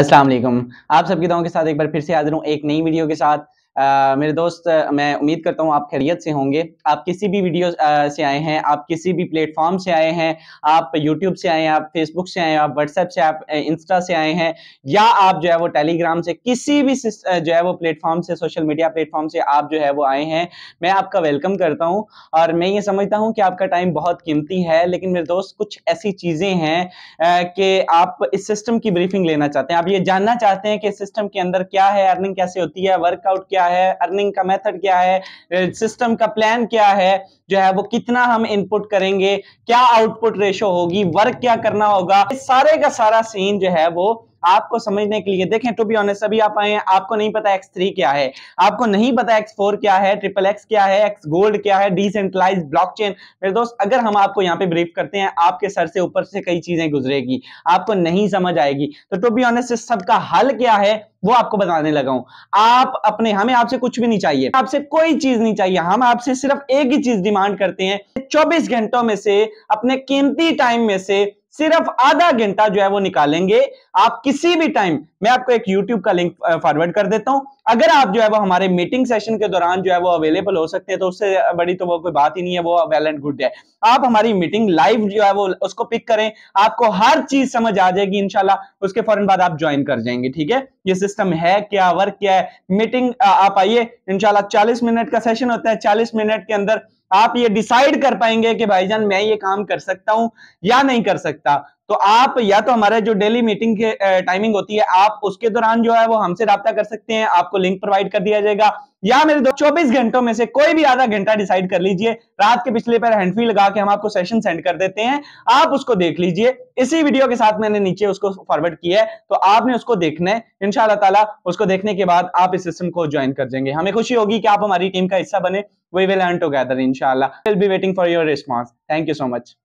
असलम आप सबकी दाओं के साथ एक बार फिर से हाजिर हूँ एक नई वीडियो के साथ मेरे दोस्त मैं उम्मीद करता हूँ आप खैरियत से होंगे आप किसी भी वीडियो से आए हैं आप किसी भी प्लेटफॉर्म से आए हैं आप यूट्यूब से आए हैं आप फेसबुक से आए हैं आप व्हाट्सएप से आप इंस्टा से आए हैं या आप जो है वो टेलीग्राम से किसी भी जो है वो प्लेटफॉर्म से सोशल मीडिया प्लेटफॉर्म से आप जो है वो आए हैं मैं आपका वेलकम करता हूँ और मैं ये समझता हूँ कि आपका टाइम बहुत कीमती है लेकिन मेरे दोस्त कुछ ऐसी चीज़ें हैं कि आप इस सिस्टम की ब्रीफिंग लेना चाहते हैं आप ये जानना चाहते हैं कि सिस्टम के अंदर क्या है अर्निंग कैसे होती है वर्कआउट क्या क्या है अर्निंग का मेथड क्या है सिस्टम का प्लान क्या है जो है वो कितना हम इनपुट करेंगे क्या आउटपुट रेशो होगी वर्क क्या करना होगा इस सारे का सारा सीन जो है वो आपको समझने के लिए देखें टू बी ऑनेस्ट अभी आप आए आपको नहीं पता एक्स थ्री क्या है आपको नहीं पता एक्स फोर क्या है ट्रिपल एक्स क्या है एक्स गोल्ड क्या है डिसेंट्रलाइज ब्लॉकचेन मेरे दोस्त अगर हम आपको यहाँ पे ब्रीफ करते हैं आपके सर से ऊपर से कई चीजें गुजरेगी आपको नहीं समझ आएगी तो टू बी ऑनेस्ट सबका हल क्या है वो आपको बताने लगा हूं आप अपने हमें आपसे कुछ भी नहीं चाहिए आपसे कोई चीज नहीं चाहिए हम आपसे सिर्फ एक ही चीज डिमांड करते हैं 24 घंटों में से अपने कीमती टाइम में से सिर्फ आधा घंटा जो है वो निकालेंगे आप किसी भी टाइम मैं आपको एक यूट्यूब का लिंक फॉरवर्ड कर देता हूं अगर आप जो है वो हमारे मीटिंग सेशन के दौरान जो है वो अवेलेबल हो सकते हैं तो उससे बड़ी तो वो कोई बात ही नहीं है वो वेल एंड गुड है आप हमारी मीटिंग लाइव जो है वो उसको पिक करें आपको हर चीज समझ आ जाएगी इनशाला उसके फौरन बाद आप ज्वाइन कर जाएंगे ठीक है ये सिस्टम है क्या वर्क क्या है मीटिंग आप आइए इनशाला चालीस मिनट का सेशन होता है चालीस मिनट के अंदर आप ये डिसाइड कर पाएंगे कि भाईजान मैं ये काम कर सकता हूं या नहीं कर सकता तो आप या तो हमारे जो डेली मीटिंग के टाइमिंग होती है आप उसके दौरान जो है वो हमसे रब्ता कर सकते हैं आपको लिंक प्रोवाइड कर दिया जाएगा या मेरे दो चौबीस घंटों में से कोई भी आधा घंटा डिसाइड कर लीजिए रात के पिछले पर हैंडफी लगा के हम आपको सेशन सेंड कर देते हैं आप उसको देख लीजिए इसी वीडियो के साथ मैंने नीचे उसको फॉरवर्ड किया है तो आपने उसको देखना है इनशाला तला उसको देखने के बाद आप इस सिस्टम को ज्वाइन कर देंगे हमें खुशी होगी कि आप हमारी टीम का हिस्सा बने वी विल एंड टूगेदर इनशाला will be waiting for your response thank you so much